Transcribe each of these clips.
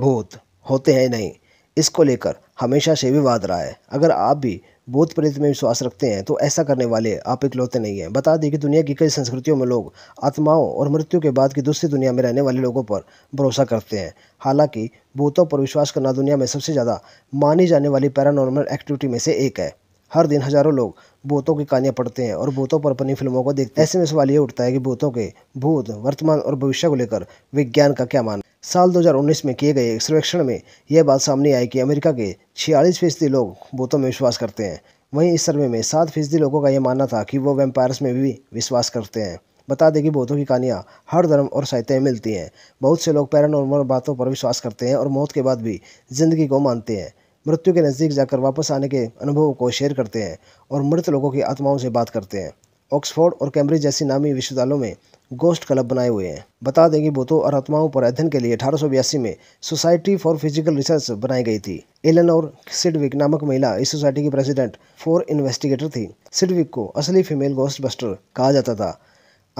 भूत होते हैं नहीं इसको लेकर हमेशा से विवाद रहा है अगर आप भी भूत प्रेत में विश्वास रखते हैं तो ऐसा करने वाले आप इकलौते नहीं हैं बता दें कि दुनिया की कई संस्कृतियों में लोग आत्माओं और मृत्यु के बाद की दूसरी दुनिया में रहने वाले लोगों पर भरोसा करते हैं हालांकि भूतों पर विश्वास करना दुनिया में सबसे ज़्यादा मानी जाने वाली पैरानॉर्मल एक्टिविटी में से एक है हर दिन हजारों लोग भूतों की कहानियाँ पढ़ते हैं और भूतों पर अपनी फिल्मों को देखते हैं ऐसे में सवाल ये उठता है कि भूतों के भूत वर्तमान और भविष्य को लेकर विज्ञान का क्या मानना साल 2019 में किए गए एक सर्वेक्षण में यह बात सामने आई कि अमेरिका के छियालीस फीसदी लोग भूतों में विश्वास करते हैं वहीं इस सर्वे में सात फीसदी लोगों का यह मानना था कि वो वेम्पायर्स में भी विश्वास करते हैं बता दें कि भूतों की कहानियाँ हर धर्म और साहित्य में मिलती हैं बहुत से लोग पैरानॉर्मल बातों पर विश्वास करते हैं और मौत के बाद भी जिंदगी को मानते हैं मृत्यु के नज़दीक जाकर वापस आने के अनुभव को शेयर करते हैं और मृत लोगों की आत्माओं से बात करते हैं ऑक्सफोर्ड और कैम्ब्रिज जैसी नामी विश्वविद्यालयों में गोस्ट क्लब बनाए हुए हैं बता दें कि भूतों और आत्माओं पर अध्ययन के लिए अठारह में सोसाइटी फॉर फिजिकल रिसर्च बनाई गई थी एलन और सिडविक नामक महिला इस सोसाइटी की प्रेसिडेंट फॉर इन्वेस्टिगेटर थी सिडविक को असली फीमेल गोस्ट बस्टर कहा जाता था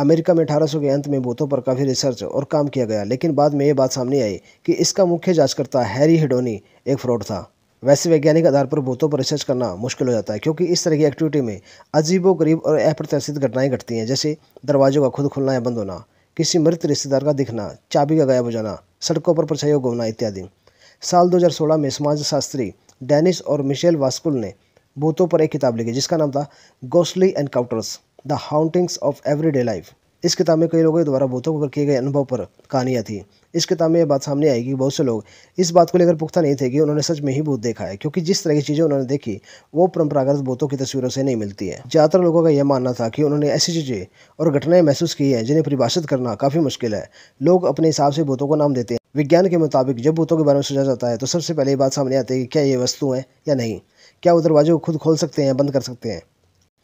अमेरिका में 1800 के अंत में भूतों पर काफ़ी रिसर्च और काम किया गया लेकिन बाद में ये बात सामने आई कि इसका मुख्य जांचकर्ता हैरी हिडोनी एक फ्रॉड था वैसे वैज्ञानिक आधार पर भूतों पर रिसर्च करना मुश्किल हो जाता है क्योंकि इस तरह की एक्टिविटी में अजीबो गरीब और अप्रत्याशित घटनाएं घटती हैं जैसे दरवाजों का खुद खुलना या बंद होना किसी मृत रिश्तेदार का दिखना चाबी का गायब हो जाना सड़कों पर परछाई घूमना इत्यादि साल 2016 में समाजशास्त्री डेनिस और मिशेल वास्कुल ने भूतों पर एक किताब लिखी जिसका नाम था ghostly encounters the hauntings of everyday life इस किताब में कई लोगों के द्वारा भूतों पर किए गए अनुभव पर कहानियाँ थी इस किताब में यह बात सामने आई कि बहुत से लोग इस बात को लेकर पुख्ता नहीं थे कि उन्होंने सच में ही भूत देखा है क्योंकि जिस तरह की चीज़ें उन्होंने देखी वो परंपरागत भूतों की तस्वीरों से नहीं मिलती है ज़्यादातर लोगों का यह मानना था कि उन्होंने ऐसी चीज़ें और घटनाएं महसूस की हैं जिन्हें परिभाषित करना काफ़ी मुश्किल है लोग अपने हिसाब से भूतों को नाम देते हैं विज्ञान के मुताबिक जब भूतों के बारे में सोचा जाता है तो सबसे पहले ये बात सामने आती है कि क्या ये वस्तु हैं या नहीं क्या वो दरवाजे को खुद खोल सकते हैं बंद कर सकते हैं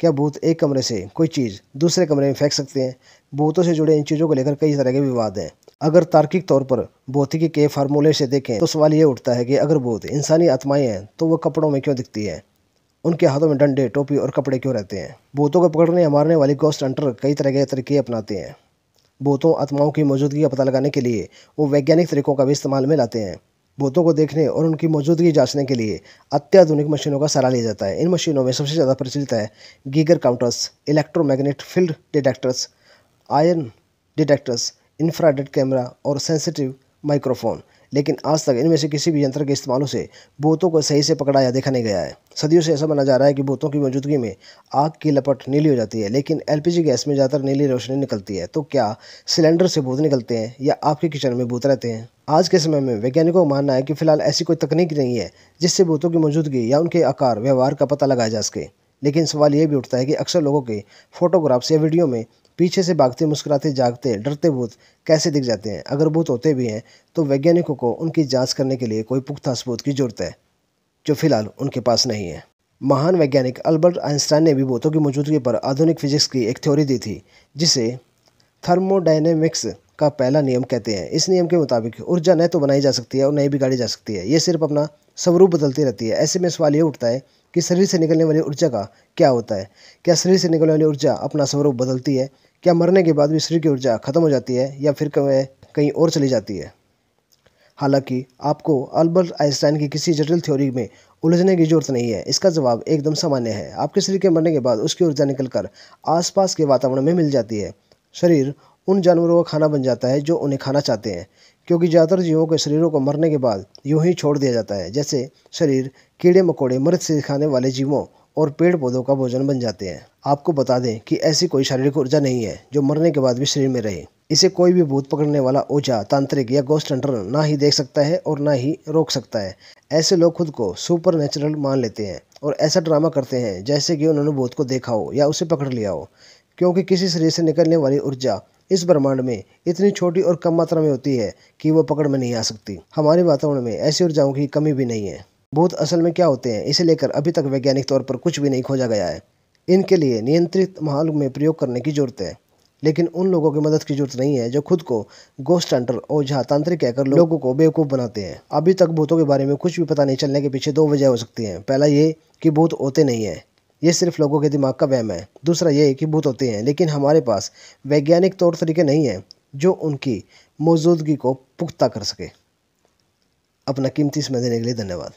क्या भूत एक कमरे से कोई चीज़ दूसरे कमरे में फेंक सकते हैं भूतों से जुड़े इन चीज़ों को लेकर कई तरह के विवाद हैं अगर तार्किक तौर पर भौतिकी के फार्मूले से देखें तो सवाल ये उठता है कि अगर भूत इंसानी आत्माएं हैं तो वह कपड़ों में क्यों दिखती है उनके हाथों में डंडे टोपी और कपड़े क्यों रहते हैं भूतों को पकड़ने या मारने वाले गोस्ट हंटर कई तरह के तरीके अपनाते हैं भूतों आत्माओं की मौजूदगी का पता लगाने के लिए वो वैज्ञानिक तरीकों का भी इस्तेमाल में लाते हैं भूतों को देखने और उनकी मौजूदगी जांचने के लिए अत्याधुनिक मशीनों का सहारा लिया जाता है इन मशीनों में सबसे ज़्यादा प्रचलित है Geiger counters electromagnet field detectors ion detectors infrared camera और सेंसिटिव माइक्रोफोन लेकिन आज तक इनमें से किसी भी यंत्र के इस्तेमालों से बोतों को सही से पकड़ा या देखा नहीं गया है सदियों से ऐसा माना जा रहा है कि बोतों की मौजूदगी में आग की लपट नीली हो जाती है लेकिन एलपीजी गैस में ज़्यादातर नीली रोशनी निकलती है तो क्या सिलेंडर से भूत निकलते हैं या आपके किचन में भूत रहते हैं आज के समय में वैज्ञानिकों का मानना है कि फिलहाल ऐसी कोई तकनीक नहीं है जिससे भूतों की मौजूदगी या उनके आकार व्यवहार का पता लगाया जा सके लेकिन सवाल यह भी उठता है कि अक्सर लोगों के फोटोग्राफ्स या वीडियो में पीछे से भागते मुस्कुराते जागते डरते भूत कैसे दिख जाते हैं अगर भूत होते भी हैं तो वैज्ञानिकों को उनकी जांच करने के लिए कोई पुख्ता सबूत की जरूरत है जो फिलहाल उनके पास नहीं है महान वैज्ञानिक अल्बर्ट आइंस्टाइन ने भी भूतों की मौजूदगी पर आधुनिक फिजिक्स की एक थ्योरी दी थी जिसे थर्मोडाइनेमिक्स का पहला नियम कहते हैं इस नियम के मुताबिक ऊर्जा न तो बनाई जा सकती है और नहीं बिगाड़ी जा सकती है ये सिर्फ अपना स्वरूप बदलती रहती है ऐसे में सवाल ये उठता है कि शरीर से निकलने वाली ऊर्जा का क्या होता है क्या शरीर से निकलने वाली ऊर्जा अपना स्वरूप बदलती है क्या मरने के बाद भी शरीर की ऊर्जा खत्म हो जाती है या फिर कहीं और चली जाती है हालांकि आपको अल्बर्ट आइंस्टाइन की किसी जटिल थ्योरी में उलझने की जरूरत नहीं है इसका जवाब एकदम सामान्य है आपके शरीर के मरने के बाद उसकी ऊर्जा निकलकर आसपास के वातावरण में मिल जाती है शरीर उन जानवरों का खाना बन जाता है जो उन्हें खाना चाहते हैं क्योंकि ज़्यादातर जीवों के शरीरों को मरने के बाद यूं ही छोड़ दिया जाता है जैसे शरीर कीड़े मकोड़े मृत से खाने वाले जीवों और पेड़ पौधों का भोजन बन जाते हैं आपको बता दें कि ऐसी कोई शारीरिक ऊर्जा नहीं है जो मरने के बाद भी शरीर में रहे इसे कोई भी भूत पकड़ने वाला ओझा तांत्रिक या गोस्ट हंटर ना ही देख सकता है और ना ही रोक सकता है ऐसे लोग खुद को सुपर नेचुरल मान लेते हैं और ऐसा ड्रामा करते हैं जैसे कि उन्होंने भूत को देखा हो या उसे पकड़ लिया हो क्योंकि किसी शरीर से निकलने वाली ऊर्जा इस ब्रह्मांड में इतनी छोटी और कम मात्रा में होती है कि वो पकड़ में नहीं आ सकती हमारे वातावरण में ऐसी ऊर्जाओं की कमी भी नहीं है भूत असल में क्या होते हैं इसे लेकर अभी तक वैज्ञानिक तौर पर कुछ भी नहीं खोजा गया है इनके लिए नियंत्रित माहौल में प्रयोग करने की जरूरत है लेकिन उन लोगों की मदद की जरूरत नहीं है जो खुद को गोस्ट हंटर और जहाँ तांत्रिक कहकर लोगों को बेवकूफ़ बनाते हैं अभी तक भूतों के बारे में कुछ भी पता नहीं चलने के पीछे दो वजह हो सकती हैं पहला ये कि भूत होते नहीं हैं ये सिर्फ लोगों के दिमाग का वहम है दूसरा ये कि भूत होते हैं लेकिन हमारे पास वैज्ञानिक तौर तरीके नहीं हैं जो उनकी मौजूदगी को पुख्ता कर सके अपना कीमती समय देने के लिए धन्यवाद